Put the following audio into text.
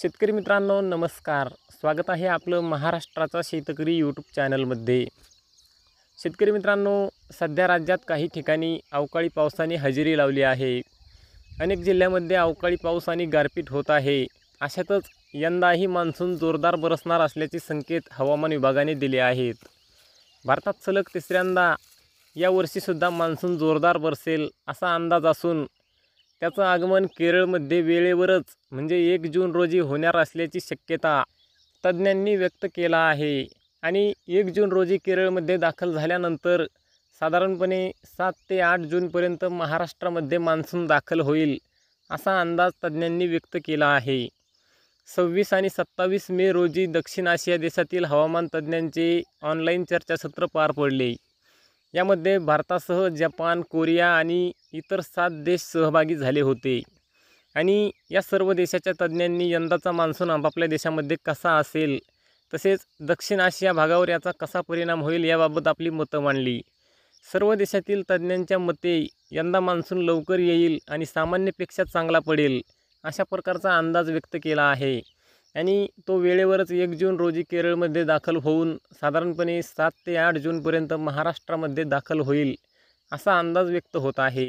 शेतकरी मित्रांनो नमस्कार स्वागत आहे आपलं महाराष्ट्राचा शेतकरी यूट्यूब चॅनलमध्ये शेतकरी मित्रांनो सध्या राज्यात काही ठिकाणी अवकाळी पावसाने हजेरी लावली आहे अनेक जिल्ह्यामध्ये अवकाळी पाऊस आणि गारपीट होत आहे अशातच यंदाही मान्सून जोरदार बरसणार असल्याचे संकेत हवामान विभागाने दिले आहेत भारतात सलग तिसऱ्यांदा यावर्षीसुद्धा मान्सून जोरदार बरसेल असा अंदाज असून त्याचं आगमन केरळमध्ये वेळेवरच म्हणजे एक जून रोजी होणार असल्याची शक्यता तज्ज्ञांनी व्यक्त केला आहे आणि एक जून रोजी केरळमध्ये दाखल झाल्यानंतर साधारणपणे सात ते आठ जूनपर्यंत महाराष्ट्रामध्ये मान्सून दाखल होईल असा अंदाज तज्ज्ञांनी व्यक्त केला आहे सव्वीस आणि सत्तावीस मे रोजी दक्षिण आशिया देशातील हवामान तज्ज्ञांचे ऑनलाईन चर्चासत्र पार पडले यामध्ये भारतासह जपान कोरिया आणि इतर सात देश सहभागी झाले होते आणि या सर्व देशाच्या तज्ज्ञांनी यंदाचा मान्सून आपापल्या देशामध्ये कसा असेल तसेच दक्षिण आशिया भागावर याचा कसा परिणाम होईल याबाबत आपली मतं मांडली सर्व देशातील तज्ज्ञांच्या मते यंदा मान्सून लवकर येईल आणि सामान्यपेक्षा चांगला पडेल अशा प्रकारचा अंदाज व्यक्त केला आहे आणि तो वेळेवरच एक जून रोजी केरळमध्ये दाखल होऊन साधारणपणे सात ते आठ जूनपर्यंत महाराष्ट्रामध्ये दाखल होईल असा अंदाज व्यक्त होत आहे